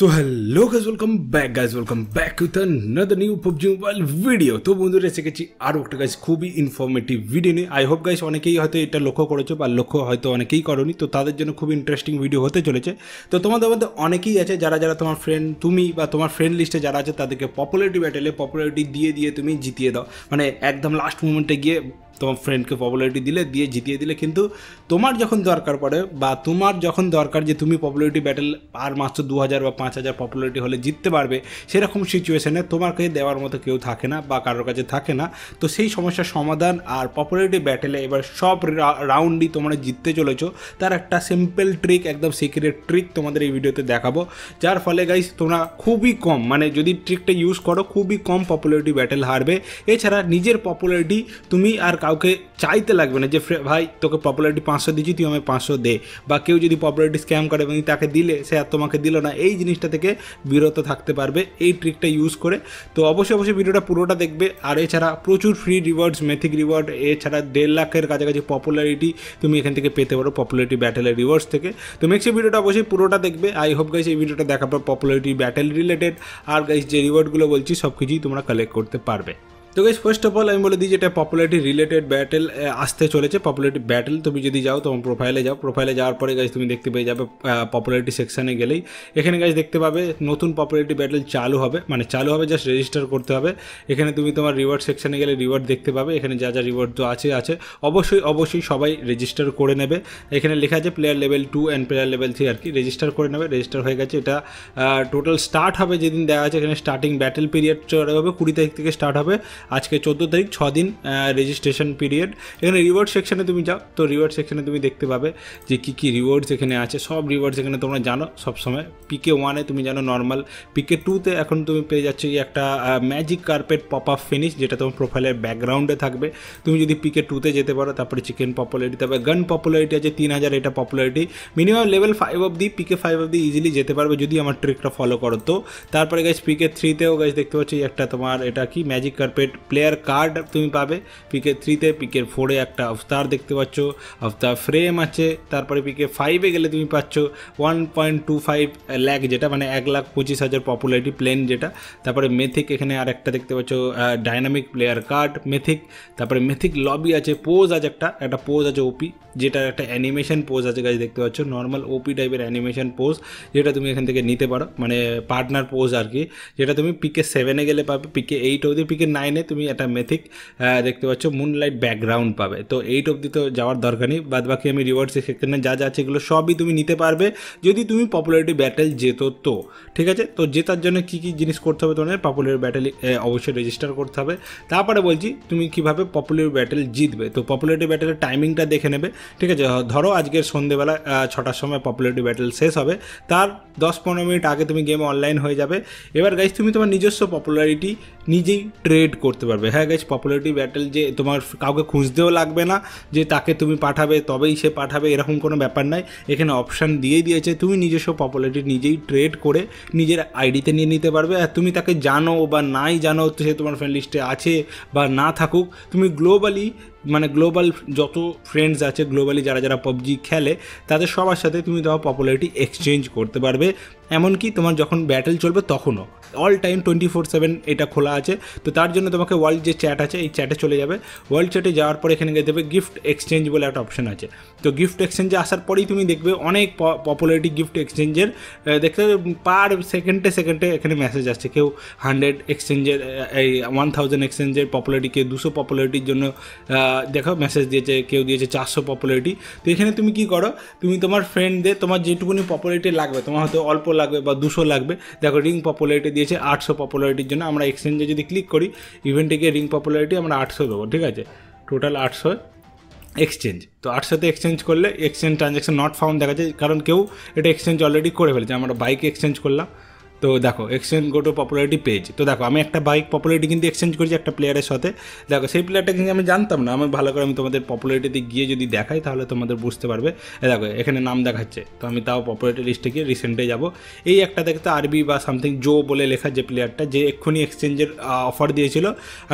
তো hello guys welcome back guys welcome back with another new PUBG mobile video তো বন্ধুরা এসে গেছি আরও একটা গাইজ খুবই ইনফরমেটিভ ভিডিও নিয়ে আই হোপ গাইজ অনেকেই হয়তো এটা লক্ষ্য করেছো বা লক্ষ্য হয়তো অনেকেই করনি তো তাদের জন্য খুব ইন্টারেস্টিং ভিডিও হতে চলেছে তো তোমাদের মধ্যে অনেকেই আছে যারা যারা তোমার ফ্রেন্ড তুমি বা তোমার ফ্রেন্ড লিস্টে যারা আছে তাদেরকে পপুলারিটি ব্যাটেলে পপুলারিটি দিয়ে দিয়ে তুমি জিতিয়ে দাও মানে একদম লাস্ট মুমেন্টে গিয়ে তোমার ফ্রেন্ডকে পপুলারিটি দিলে দিয়ে জিতিয়ে দিলে কিন্তু তোমার যখন দরকার পড়ে বা তোমার যখন দরকার যে তুমি পপুলারিটি ব্যাটেল আর মাত্র দু হাজার বা পাঁচ হাজার পপুলারিটি হলে জিততে পারবে সেরকম সিচুয়েশানে তোমার কাছে দেওয়ার মতো কেউ থাকে না বা কারোর কাছে থাকে না তো সেই সমস্যার সমাধান আর পপুলারিটি ব্যাটেলে এবার সব রাউন্ডই তোমরা জিততে চলেছো তার একটা সিম্পল ট্রিক একদম সিক্রেট ট্রিক তোমাদের এই ভিডিওতে দেখাবো যার ফলে গাইস তোমরা খুবই কম মানে যদি ট্রিকটা ইউজ করো খুবই কম পপুলারিটি ব্যাটেল হারবে এছাড়া নিজের পপুলারিটি তুমি আর কাউকে চাইতে লাগবে না যে ভাই তোকে পপুলারিটি পাঁচশো দিচ্ছি তুই আমায় পাঁচশো দে বা কেউ যদি পপুলারিটি স্ক্যাম করে এবং তাকে দিলে সে আর তোমাকে দিল না এই জিনিসটা থেকে বিরত থাকতে পারবে এই ট্রিকটা ইউজ করে তো অবশ্যই অবশ্যই ভিডিওটা পুরোটা দেখবে আর এছাড়া প্রচুর ফ্রি রিওয়ার্ডস মেথিক রিওয়ার্ড এছাড়া দেড় লাখের কাছাকাছি পপুলারিটি তুমি এখান থেকে পেতে পারো পপুলারিটি ব্যাটেলের রিওয়ার্ডস থেকে তো মেক্সি ভিডিওটা অবশ্যই পুরোটা দেখবে আই হোপ গাইস এই ভিডিওটা দেখার পর পপুলারিটি ব্যাটেল রিলেটেড আর গাইস যে রিওয়ার্ডগুলো বলছি সব কিছুই তোমরা কালেক্ট করতে পারবে তো গাইজ ফার্স্ট অফ অল আমি বলে দিই যেটা পপুলারিটি রিলেটেড ব্যাটেল আসতে চলেছে পপুলারিটি ব্যাটেল তুমি যদি যাও তোমার প্রোফাইলে যাও প্রোফাইলে যাওয়ার পরে গাইজ তুমি দেখতে পেয়ে যাবে পপুলারিটি সেকশানে গেলেই এখানে গাছ দেখতে পাবে নতুন পপুলারিটি ব্যাটেল চালু হবে মানে চালু হবে জাস্ট রেজিস্টার করতে হবে এখানে তুমি তোমার রিওয়ার্ড সেকশানে গেলে রিওয়ার্ড দেখতে পাবে এখানে যা যা রিওয়ার্ড তো আছে আছে অবশ্যই অবশ্যই সবাই রেজিস্টার করে নেবে এখানে লেখা আছে player level two and player level three আর কি রেজিস্টার করে নেবে রেজিস্টার হয়ে গেছে এটা টোটাল স্টার্ট হবে যেদিন দেওয়া আছে এখানে স্টার্টিং ব্যাটেল পিরিয়ড চলে হবে কুড়ি তারিখ থেকে স্টার্ট হবে আজকে চোদ্দো তারিখ ছ দিন রেজিস্ট্রেশন পিরিয়ড এখানে রিওয়ার্ড সেকশানে তুমি যাও তো রিওয়ার্ড সেকশানে তুমি দেখতে পাবে যে কী কী রিওয়ার্ডস এখানে আছে সব রিওয়ার্ডস এখানে তোমরা জানো সবসময় পিকে ওয়ানে তুমি জানো নর্মাল পিকে টুতে এখন তুমি পেয়ে যাচ্ছ একটা magic carpet pop up finish যেটা তোমার প্রোফাইলের ব্যাকগ্রাউন্ডে থাকবে তুমি যদি পিকে টুতে যেতে পারো তারপরে চিকেন পপুলারিটি তারপরে গান পপুলারিটি আছে তিন হাজার এটা পপুলারিটি মিনিমাম লেভেল ফাইভ দি পিকে ফাইভ দি ইজিলি যেতে পারবে যদি আমার ট্রিকটা ফলো করো তো তারপরে গাছ পিকে থ্রিতেও গাছ দেখতে পাচ্ছি একটা তোমার এটা কি magic carpet cricket player card তুমি পাবে পিকে থ্রিতে পিকে ফোরে একটা আফতার দেখতে পাচ্ছ আফতার ফ্রেম আছে তারপরে পিকে ফাইভে গেলে তুমি পাচ্ছ one point two five lakh যেটা মানে এক লাখ পঁচিশ হাজার পপুলারিটি প্লেন যেটা তারপরে মেথিক এখানে আর একটা দেখতে পাচ্ছ ডাইনামিক প্লেয়ার কার্ড মেথিক তারপরে মেথিক লবি আছে পোজ আছে একটা একটা পোজ আছে ওপি যেটা একটা অ্যানিমেশন পোজ আছে গাছ দেখতে পাচ্ছ নর্মাল ওপি টাইপের অ্যানিমেশন পোজ যেটা তুমি এখান থেকে নিতে পারো মানে পার্টনার পোজ আর কি যেটা তুমি পিকে সেভেনে গেলে পাবে পিকে এইট অবধি পিকে নাইনে এখানে তুমি একটা মেথিক দেখতে পাচ্ছ মুনলাইট ব্যাকগ্রাউন্ড পাবে তো এইট অব্দি তো যাওয়ার দরকার নেই বাদ বাকি আমি রিওয়ার্ডস এখানে যা যা আছে এগুলো সবই তুমি নিতে পারবে যদি তুমি পপুলারিটি ব্যাটেল যেত তো ঠিক আছে তো জেতার জন্য কী কী জিনিস করতে হবে তোমাদের পপুলার ব্যাটেল অবশ্যই রেজিস্টার করতে হবে তারপরে বলছি তুমি কিভাবে পপুলার ব্যাটেল জিতবে তো পপুলারিটি ব্যাটেলের টাইমিংটা দেখে নেবে ঠিক আছে ধরো আজকের সন্ধেবেলা ছটার সময় পপুলারিটি ব্যাটেল শেষ হবে তার দশ পনেরো মিনিট আগে তুমি গেম অনলাইন হয়ে যাবে এবার গাইজ তুমি তোমার নিজস্ব পপুলারিটি নিজেই ট্রেড করবে করতে পারবে হ্যাঁ গাইজ পপুলারিটি ব্যাটেল যে তোমার কাউকে খুঁজতেও লাগবে না যে তাকে তুমি পাঠাবে তবেই সে পাঠাবে এরকম কোনো ব্যাপার নাই এখানে অপশান দিয়ে দিয়েছে তুমি নিজস্ব পপুলারিটি নিজেই ট্রেড করে নিজের আইডিতে নিয়ে নিতে পারবে আর তুমি তাকে জানো বা নাই জানো সে তোমার ফ্রেন্ড লিস্টে আছে বা না থাকুক তুমি গ্লোবালি মানে গ্লোবাল যত ফ্রেন্ডস আছে গ্লোবালি যারা যারা পাবজি খেলে তাদের সবার সাথে তুমি তোমার পপুলারিটি এক্সচেঞ্জ করতে পারবে এমনকি তোমার যখন ব্যাটেল চলবে তখনও all time twenty four seven এটা খোলা আছে তো তার জন্য তোমাকে ওয়ার্ল্ড যে চ্যাট আছে এই চ্যাটে চলে যাবে ওয়ার্ল্ড চ্যাটে যাওয়ার পর এখানে গিয়ে দেবে গিফট এক্সচেঞ্জ বলে একটা অপশন আছে তো গিফট এক্সচেঞ্জে আসার পরেই তুমি দেখবে অনেক পপুলারিটি গিফট এক্সচেঞ্জের দেখতে পার সেকেন্ডে সেকেন্ডে এখানে মেসেজ আসছে কেউ হান্ড্রেড এক্সচেঞ্জের এই ওয়ান থাউজেন্ড এক্সচেঞ্জের কেউ দুশো পপুলারিটির জন্য দেখো মেসেজ দিয়েছে কেউ দিয়েছে চারশো পপুলারিটি তো এখানে তুমি কি করো তুমি তোমার ফ্রেন্ডদের তোমার যেটুকুনি পপুলারিটি লাগবে তোমার হয়তো অল্প লাগবে বা দুশো লাগবে দেখো রিং পপুলারিটি দিয়েছে আটশো পপুলারিটির জন্য আমরা এক্সচেঞ্জে যদি ক্লিক করি গিয়ে রিং পপুলারিটি আমরা আটশো দেবো ঠিক আছে টোটাল আটশো এক্সচেঞ্জ তো আটশোতে এক্সচেঞ্জ করলে এক্সচেঞ্জ ট্রানজ্যাকশন নট ফাউন্ড দেখা যায় কারণ কেউ এটা এক্সচেঞ্জ অলরেডি করে ফেলেছে আমরা বাইক এক্সচেঞ্জ করলাম তো দেখো exchange go to popularity page তো দেখো আমি একটা বাইক পপুলারিটি কিন্তু এক্সচেঞ্জ করেছি একটা প্লেয়ারের সাথে দেখো সেই প্লেয়ারটা কিন্তু আমি জানতাম না আমি ভালো করে আমি তোমাদের পপুলারিটিতে গিয়ে যদি দেখাই তাহলে তোমাদের বুঝতে পারবে দেখো এখানে নাম দেখাচ্ছে তো আমি তাও পপুলারিটি লিস্টে গিয়ে রিসেন্টে যাব এই একটা দেখতে আরবি বা সামথিং জো বলে লেখা যে প্লেয়ারটা যে এক্ষুনি এক্সচেঞ্জের অফার দিয়েছিল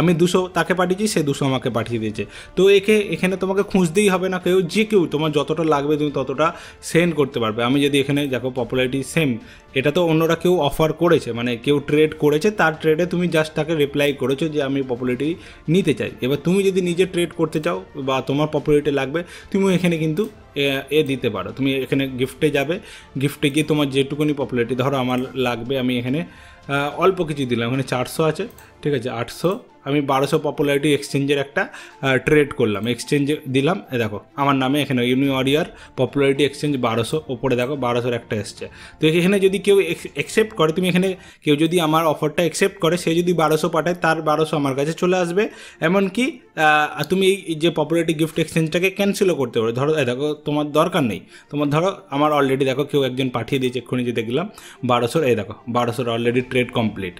আমি দুশো তাকে পাঠিয়েছি সে দুশো আমাকে পাঠিয়ে দিয়েছে তো একে এখানে তোমাকে খুঁজতেই হবে না কেউ যে কেউ তোমার যতটা লাগবে তুমি ততটা সেন্ড করতে পারবে আমি যদি এখানে দেখো পপুলারিটি সেম এটা তো অন্যরা কেউ অফার করেছে মানে কেউ ট্রেড করেছে তার ট্রেডে তুমি জাস্ট তাকে রিপ্লাই করেছো যে আমি পপুলারিটি নিতে চাই এবার তুমি যদি নিজে ট্রেড করতে চাও বা তোমার পপুলারিটি লাগবে তুমি এখানে কিন্তু এ দিতে পারো তুমি এখানে গিফটে যাবে গিফটে গিয়ে তোমার যেটুকুনি পপুলারিটি ধরো আমার লাগবে আমি এখানে অল্প কিছু দিলাম এখানে চারশো আছে ঠিক আছে আটশো আমি বারোশো পপুলারিটি এক্সচেঞ্জের একটা ট্রেড করলাম এক্সচেঞ্জে দিলাম এ দেখো আমার নামে এখানে ইউনিওরিয়ার পপুলারিটি এক্সচেঞ্জ বারোশো ওপরে দেখো বারোশোর একটা এসছে তো এখানে যদি কেউ অ্যাকসেপ্ট করে তুমি এখানে কেউ যদি আমার অফারটা অ্যাকসেপ্ট করে সে যদি বারোশো পাঠায় তার বারোশো আমার কাছে চলে আসবে এমনকি তুমি এই যে পপুলারিটি গিফট এক্সচেঞ্জটাকে ক্যান্সেলও করতে পারো ধরো দেখো তোমার দরকার নেই তোমার ধরো আমার অলরেডি দেখো কেউ একজন পাঠিয়ে দিয়েছে এক্ষুনি যে দেখলাম বারোশোর এই দেখো বারোশোর অলরেডি ট্রেড কমপ্লিট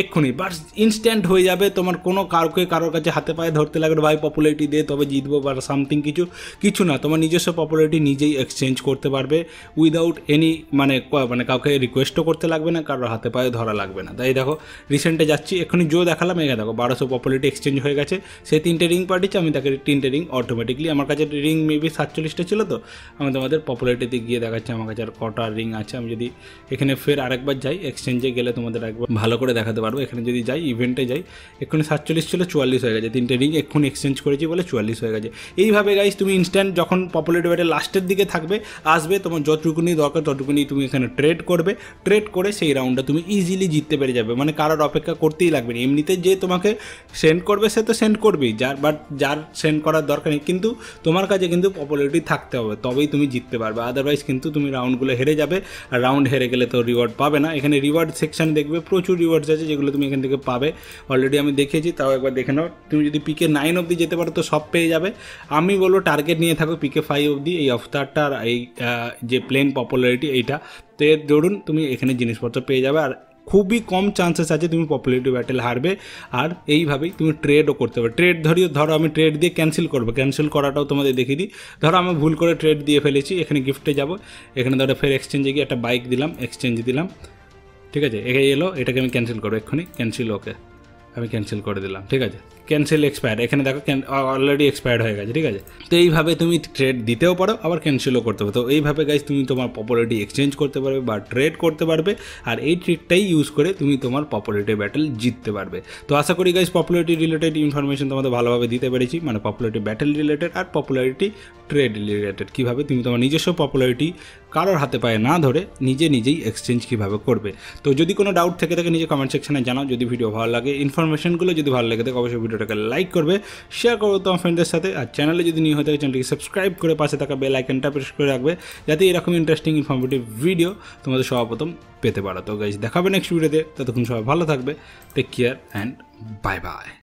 এক্ষুনি বাট ইনস্ট ইনস্ট্যান্ট হয়ে যাবে তোমার কোনো কারোকে কারোর কাছে হাতে পায়ে ধরতে লাগবে ভাই পপুলারিটি দে তবে জিতবো বা সামথিং কিছু কিছু না তোমার নিজস্ব পপুলারিটি নিজেই এক্সচেঞ্জ করতে পারবে উইদাউট এনি মানে মানে কাউকে রিকোয়েস্টও করতে লাগবে না কারোর হাতে পায়ে ধরা লাগবে না তাই দেখো রিসেন্টে যাচ্ছি এখনই জো দেখালাম এখানে দেখো বারোশো পপুলারিটি এক্সচেঞ্জ হয়ে গেছে সেই তিনটে রিং পাঠিয়েছে আমি তাকে তিনটে রিং অটোমেটিকলি আমার কাছে রিং মেবি সাতচল্লিশটা ছিল তো আমি তোমাদের পপুলারিটিতে গিয়ে দেখাচ্ছি আমার কাছে আর কটা রিং আছে আমি যদি এখানে ফের আরেকবার যাই এক্সচেঞ্জে গেলে তোমাদের একবার ভালো করে দেখাতে পারবো এখানে যদি যাই ইভেন্ট সেকেন্ডে যাই এক্ষুনি সাতচল্লিশ ছিল চুয়াল্লিশ হয়ে গেছে তিনটে রিং এক্ষুনি এক্সচেঞ্জ করেছি বলে চুয়াল্লিশ হয়ে গেছে এইভাবে গাইজ তুমি ইনস্ট্যান্ট যখন পপুলার ডিভাইডের লাস্টের দিকে থাকবে আসবে তোমার যতটুকুনি দরকার ততটুকুনি তুমি এখানে ট্রেড করবে ট্রেড করে সেই রাউন্ডটা তুমি ইজিলি জিততে পেরে যাবে মানে কারোর অপেক্ষা করতেই লাগবে না এমনিতে যে তোমাকে সেন্ড করবে সে তো সেন্ড করবেই যার বাট যার সেন্ড করার দরকার নেই কিন্তু তোমার কাছে কিন্তু পপুলারিটি থাকতে হবে তবেই তুমি জিততে পারবে আদারওয়াইজ কিন্তু তুমি রাউন্ডগুলো হেরে যাবে আর রাউন্ড হেরে গেলে তো রিওয়ার্ড পাবে না এখানে রিওয়ার্ড সেকশন দেখবে প্রচুর রিওয়ার্ডস আছে যেগুলো তুমি এখান থেকে পাবে অলরেডি আমি দেখেছি তাও একবার দেখে নাও তুমি যদি পিকে নাইন অবধি যেতে পারো তো সব পেয়ে যাবে আমি বলবো টার্গেট নিয়ে থাকো পিকে ফাইভ অবধি এই অফতারটার এই যে প্লেন পপুলারিটি এইটা তো এর দরুন তুমি এখানে জিনিসপত্র পেয়ে যাবে আর খুবই কম চান্সেস আছে তুমি পপুলারিটি ব্যাটেল হারবে আর এইভাবেই তুমি ট্রেডও করতে পারো ট্রেড ধরিও ধরো আমি ট্রেড দিয়ে ক্যান্সেল করবো ক্যান্সেল করাটাও তোমাদের দেখিয়ে দিই ধরো আমি ভুল করে ট্রেড দিয়ে ফেলেছি এখানে গিফটে যাব এখানে ধরো ফের এক্সচেঞ্জে গিয়ে একটা বাইক দিলাম এক্সচেঞ্জ দিলাম ঠিক আছে এখানে এলো এটাকে আমি ক্যান্সেল করবো এক্ষুনি ক্যান্সেল ওকে আমি ক্যান্সেল করে দিলাম ঠিক আছে ক্যান্সেল এক্সপায়ার এখানে দেখো অলরেডি এক্সপায়ার্ড হয়ে গেছে ঠিক আছে তো এইভাবে তুমি ট্রেড দিতেও পারো আবার ক্যান্সেলও করতে পারো তো এইভাবে গাইজ তুমি তোমার পপুলারিটি এক্সচেঞ্জ করতে পারবে বা ট্রেড করতে পারবে আর এই ট্রিকটাই ইউজ করে তুমি তোমার পপুলারিটি ব্যাটেল জিততে পারবে তো আশা করি গাইজ পপুলারিটি রিলেটেড ইনফরমেশন তোমাদের ভালোভাবে দিতে পেরেছি মানে পপুলারিটি ব্যাটেল রিলেটেড আর পপুলারিটি ট্রেড রিলেটেড কীভাবে তুমি তোমার নিজস্ব পপুলারিটি কারোর হাতে পায়ে না ধরে নিজে নিজেই এক্সচেঞ্জ কীভাবে করবে তো যদি কোনো ডাউট থেকে থাকে নিজে কমেন্ট সেকশানে জানাও যদি ভিডিও ভালো লাগে ইনফরমেশনগুলো যদি ভালো লাগে থাকে অবশ্যই ভিডিওটাকে লাইক করবে শেয়ার করো তোমার ফ্রেন্ডের সাথে আর চ্যানেলে যদি নিয়ে হয়ে থাকে চ্যানেলটিকে সাবস্ক্রাইব করে পাশে থাকা বেল আইকনটা প্রেস করে রাখবে যাতে এরকম ইন্টারেস্টিং ইনফরমেটিভ ভিডিও তোমাদের সর্বপ্রথম পেতে পারো তো গাইজ দেখাবে নেক্সট ভিডিওতে ততক্ষণ সবাই ভালো থাকবে take care and bye by